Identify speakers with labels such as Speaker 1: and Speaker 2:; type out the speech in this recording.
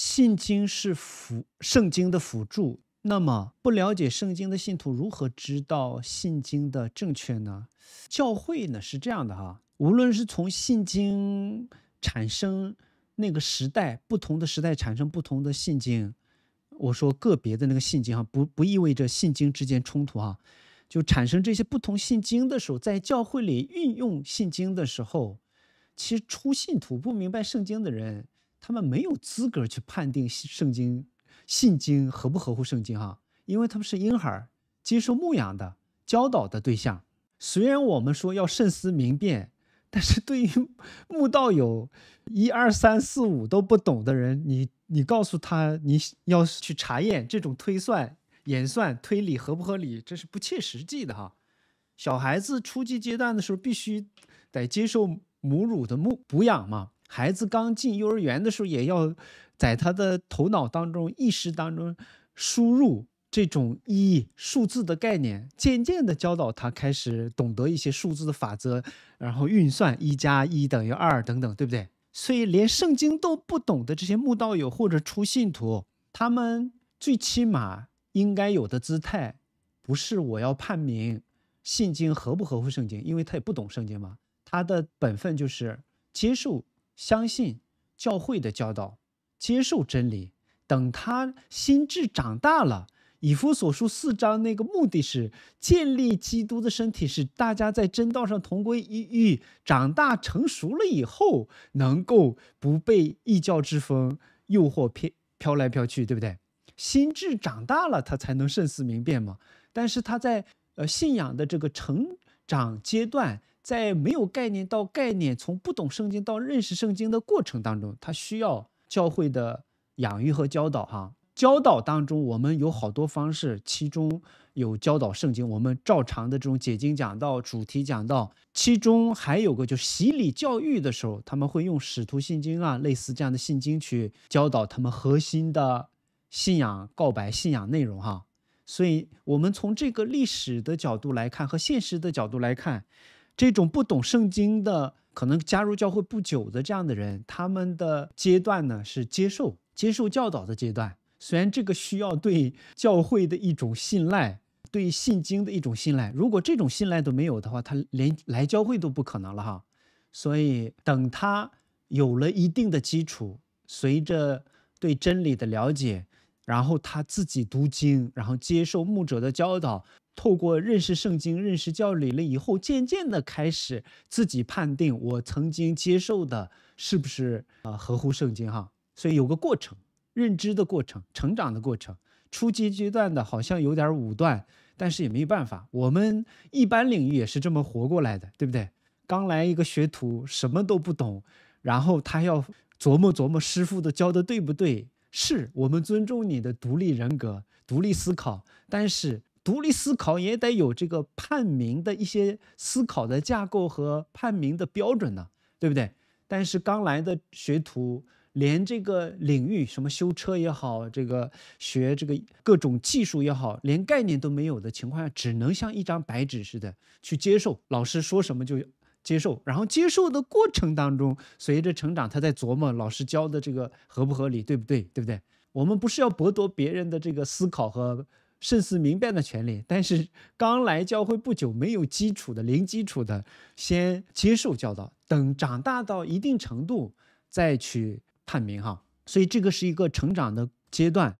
Speaker 1: 信经是辅圣经的辅助，那么不了解圣经的信徒如何知道信经的正确呢？教会呢是这样的哈，无论是从信经产生那个时代，不同的时代产生不同的信经，我说个别的那个信经哈，不不意味着信经之间冲突哈，就产生这些不同信经的时候，在教会里运用信经的时候，其实初信徒不明白圣经的人。他们没有资格去判定圣经、信经合不合乎圣经哈，因为他们是婴孩接受牧养的教导的对象。虽然我们说要慎思明辨，但是对于牧道有一二三四五都不懂的人，你你告诉他你要去查验这种推算、演算、推理合不合理，这是不切实际的哈。小孩子初级阶段的时候必须得接受母乳的牧补养嘛。孩子刚进幼儿园的时候，也要在他的头脑当中、意识当中输入这种一数字的概念，渐渐地教导他开始懂得一些数字的法则，然后运算一加一等于二等等，对不对？所以，连圣经都不懂的这些慕道友或者初信徒，他们最起码应该有的姿态，不是我要判明信经合不合乎圣经，因为他也不懂圣经嘛，他的本分就是接受。相信教会的教导，接受真理。等他心智长大了，《以弗所书》四章那个目的是建立基督的身体，使大家在真道上同归一长大成熟了以后，能够不被异教之风诱惑、飘飘来飘去，对不对？心智长大了，他才能慎思明辨嘛。但是他在呃信仰的这个成长阶段。在没有概念到概念，从不懂圣经到认识圣经的过程当中，他需要教会的养育和教导。哈，教导当中我们有好多方式，其中有教导圣经，我们照常的这种解经讲到主题讲到，其中还有个就洗礼教育的时候，他们会用使徒信经啊，类似这样的信经去教导他们核心的信仰告白、信仰内容。哈，所以我们从这个历史的角度来看和现实的角度来看。这种不懂圣经的，可能加入教会不久的这样的人，他们的阶段呢是接受、接受教导的阶段。虽然这个需要对教会的一种信赖，对信经的一种信赖。如果这种信赖都没有的话，他连来教会都不可能了哈。所以等他有了一定的基础，随着对真理的了解，然后他自己读经，然后接受牧者的教导。透过认识圣经、认识教理了以后，渐渐的开始自己判定我曾经接受的是不是啊合乎圣经哈，所以有个过程，认知的过程，成长的过程。初级阶段的好像有点武断，但是也没办法，我们一般领域也是这么活过来的，对不对？刚来一个学徒什么都不懂，然后他要琢磨琢磨师傅的教的对不对？是我们尊重你的独立人格、独立思考，但是。独立思考也得有这个判明的一些思考的架构和判明的标准呢，对不对？但是刚来的学徒连这个领域什么修车也好，这个学这个各种技术也好，连概念都没有的情况下，只能像一张白纸似的去接受老师说什么就接受，然后接受的过程当中，随着成长，他在琢磨老师教的这个合不合理，对不对？对不对？我们不是要剥夺别人的这个思考和。甚似明白的权利，但是刚来教会不久，没有基础的，零基础的，先接受教导，等长大到一定程度再去探明哈。所以这个是一个成长的阶段。